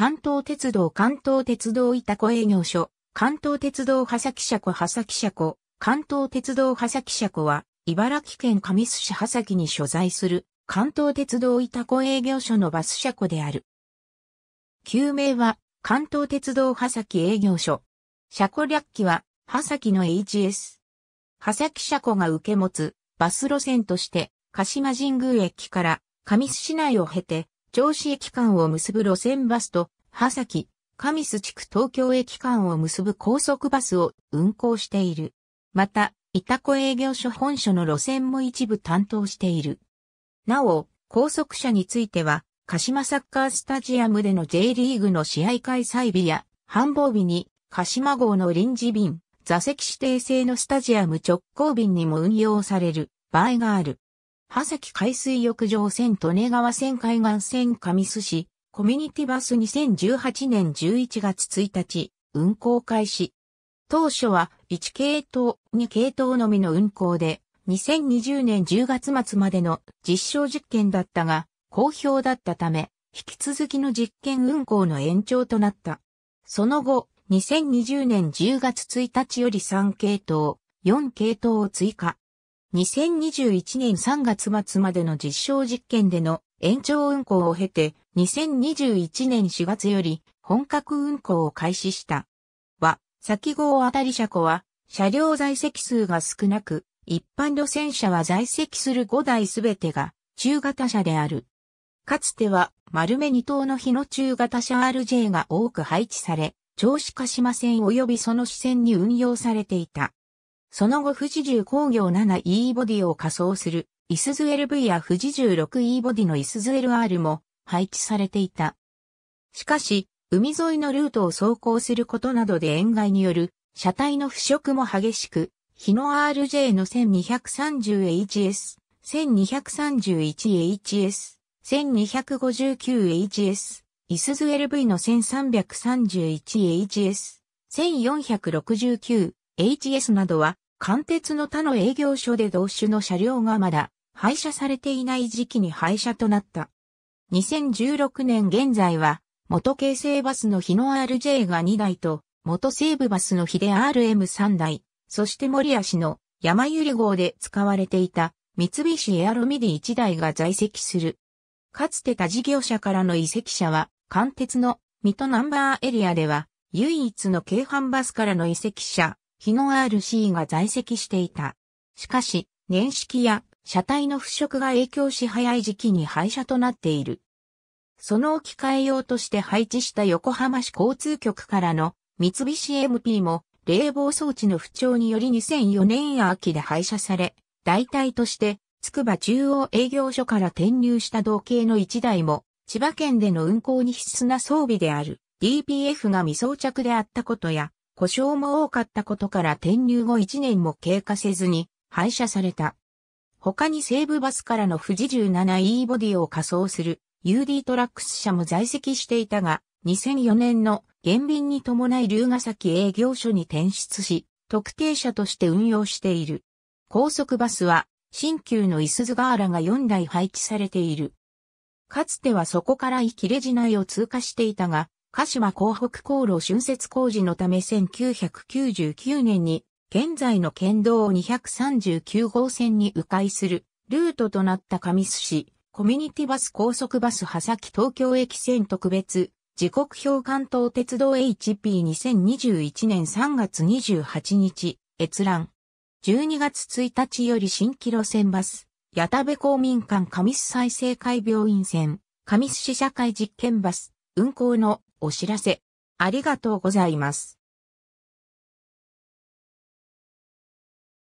関東鉄道関東鉄道板子営業所、関東鉄道波崎車庫波崎車庫、関東鉄道波崎車庫は、茨城県神栖市波崎に所在する、関東鉄道板子営業所のバス車庫である。旧名は、関東鉄道波崎営業所。車庫略記は、波崎の HS。波崎車庫が受け持つ、バス路線として、鹿島神宮駅から、神栖市内を経て、銚子駅間を結ぶ路線バスと、波崎、上須地区東京駅間を結ぶ高速バスを運行している。また、板子営業所本所の路線も一部担当している。なお、高速車については、鹿島サッカースタジアムでの J リーグの試合開催日や、繁忙日に、鹿島号の臨時便、座席指定制のスタジアム直行便にも運用される場合がある。波崎海水浴場線利根川線海岸線上須市、コミュニティバス2018年11月1日、運行開始。当初は1系統、2系統のみの運行で、2020年10月末までの実証実験だったが、好評だったため、引き続きの実験運行の延長となった。その後、2020年10月1日より3系統、4系統を追加。2021年3月末までの実証実験での延長運行を経て、2021年4月より本格運行を開始した。は、先号あたり車庫は、車両在籍数が少なく、一般路線車は在籍する5台すべてが中型車である。かつては丸目二等の日の中型車 RJ が多く配置され、長子鹿島線及びその支線に運用されていた。その後富士重工業 7E ボディを仮装する、イスズ LV や富士十6 e ボディのイスズ LR も配置されていた。しかし、海沿いのルートを走行することなどで塩害による車体の腐食も激しく、日野 RJ の 1230HS、1231HS、1259HS、イスズ LV の 1331HS、1469HS などは貫鉄の他の営業所で同種の車両がまだ廃車されていない時期に廃車となった。2016年現在は、元京成バスの日の RJ が2台と、元西武バスの日で RM3 台、そして森足の山百合号で使われていた三菱エアロミディ1台が在籍する。かつて他事業者からの移籍者は、貫鉄の水戸ナンバーエリアでは、唯一の京阪バスからの移籍者、日野 RC が在籍していた。しかし、年式や車体の腐食が影響し早い時期に廃車となっている。その置き換え用として配置した横浜市交通局からの三菱 MP も冷房装置の不調により2004年秋で廃車され、代替として筑波中央営業所から転入した同型の1台も千葉県での運行に必須な装備である DPF が未装着であったことや故障も多かったことから転入後1年も経過せずに廃車された。他に西武バスからの富士 17E ボディを仮装する UD トラックス社も在籍していたが、2004年の減便に伴い龍ヶ崎営業所に転出し、特定車として運用している。高速バスは、新旧のイスズガーラが4台配置されている。かつてはそこからイキレジ内を通過していたが、鹿島港北航路浚渫工事のため1999年に現在の県道239号線に迂回するルートとなった上須市コミュニティバス高速バス波崎東京駅線特別時刻表関東鉄道 HP2021 年3月28日閲覧12月1日より新規路線バス矢田部公民館上須再生会病院線上須市社会実験バス運行のお知らせ。ありがとうございます。